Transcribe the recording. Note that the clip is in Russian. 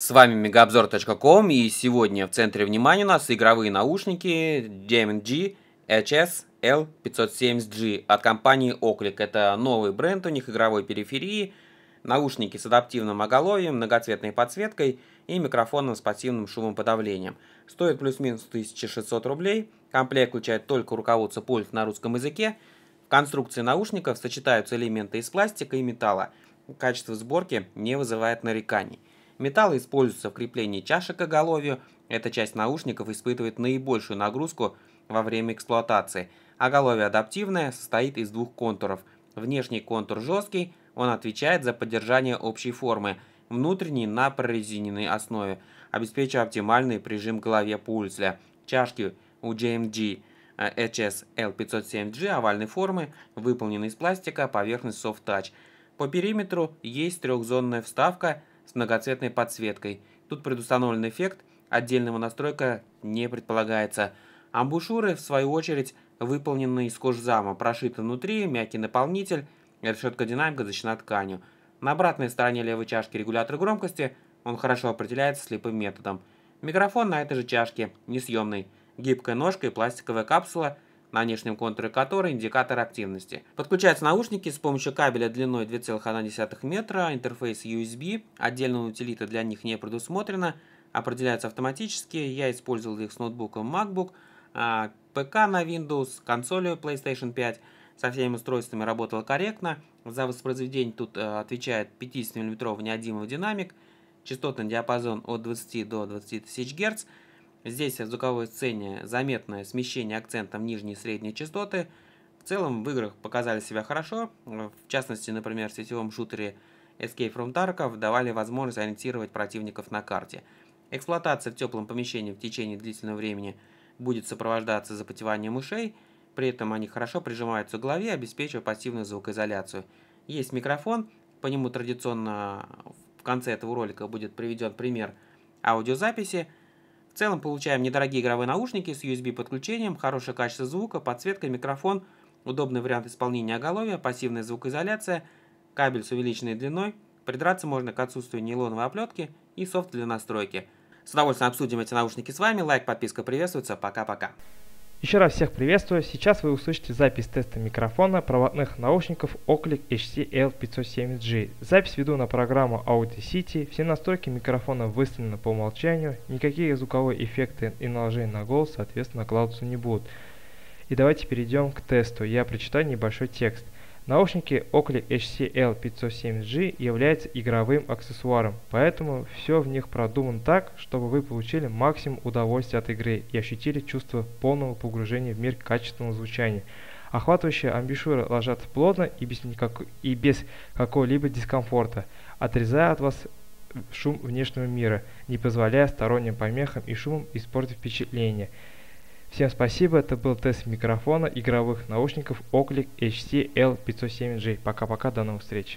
С вами мегаобзор.ком и сегодня в центре внимания у нас игровые наушники DMG HS L570G от компании Oklик. Это новый бренд у них игровой периферии, наушники с адаптивным оголовьем, многоцветной подсветкой и микрофоном с пассивным шумоподавлением. Стоит плюс-минус 1600 рублей. Комплект включает только руководство пульт на русском языке. В конструкции наушников сочетаются элементы из пластика и металла. Качество сборки не вызывает нареканий. Металл используется в креплении чашек к оголовью. Эта часть наушников испытывает наибольшую нагрузку во время эксплуатации. Оголовье адаптивное, состоит из двух контуров. Внешний контур жесткий, он отвечает за поддержание общей формы, внутренний на прорезиненной основе, обеспечивая оптимальный прижим к голове пульсля. Чашки у JMG HS L507G овальной формы, выполнены из пластика, поверхность Soft Touch. По периметру есть трехзонная вставка – многоцветной подсветкой. Тут предустановлен эффект, отдельного настройка не предполагается. Амбушюры, в свою очередь, выполнены из кожзама, прошиты внутри, мягкий наполнитель, решетка динамика защищена тканью. На обратной стороне левой чашки регулятор громкости, он хорошо определяется слепым методом. Микрофон на этой же чашке, несъемный. Гибкая ножка и пластиковая капсула – на внешнем контуре которой индикатор активности. Подключаются наушники с помощью кабеля длиной 2,1 метра, интерфейс USB, отдельная утилита для них не предусмотрена, определяются автоматически, я использовал их с ноутбуком MacBook, а, ПК на Windows, консолью PlayStation 5, со всеми устройствами работало корректно, за воспроизведение тут э, отвечает 50 мм неодимовый динамик, частотный диапазон от 20 до 20 тысяч герц Здесь в звуковой сцене заметное смещение акцентом нижней и средней частоты. В целом в играх показали себя хорошо. В частности, например, в сетевом шутере Escape from Tarkov давали возможность ориентировать противников на карте. Эксплуатация в теплом помещении в течение длительного времени будет сопровождаться запотеванием ушей, при этом они хорошо прижимаются к голове, обеспечивая пассивную звукоизоляцию. Есть микрофон, по нему традиционно в конце этого ролика будет приведен пример аудиозаписи – в целом получаем недорогие игровые наушники с USB-подключением, хорошее качество звука, подсветка, микрофон, удобный вариант исполнения оголовья, пассивная звукоизоляция, кабель с увеличенной длиной, придраться можно к отсутствию нейлоновой оплетки и софт для настройки. С удовольствием обсудим эти наушники с вами. Лайк, подписка приветствуется. Пока-пока. Еще раз всех приветствую. Сейчас вы услышите запись теста микрофона проводных наушников Oculus HCL570G. Запись веду на программу Audi City. Все настройки микрофона выставлены по умолчанию. Никакие звуковые эффекты и наложения на голос, соответственно, кладутся не будут. И давайте перейдем к тесту. Я прочитаю небольшой текст – Наушники Oakley HCL 570G являются игровым аксессуаром, поэтому все в них продумано так, чтобы вы получили максимум удовольствия от игры и ощутили чувство полного погружения в мир качественного звучания. Охватывающие амбишюры ложатся плотно и без, никак... и без какого-либо дискомфорта, отрезая от вас шум внешнего мира, не позволяя сторонним помехам и шумам испортить впечатление – Всем спасибо, это был тест микрофона игровых наушников Oakley HC l 507 j Пока-пока, до новых встреч.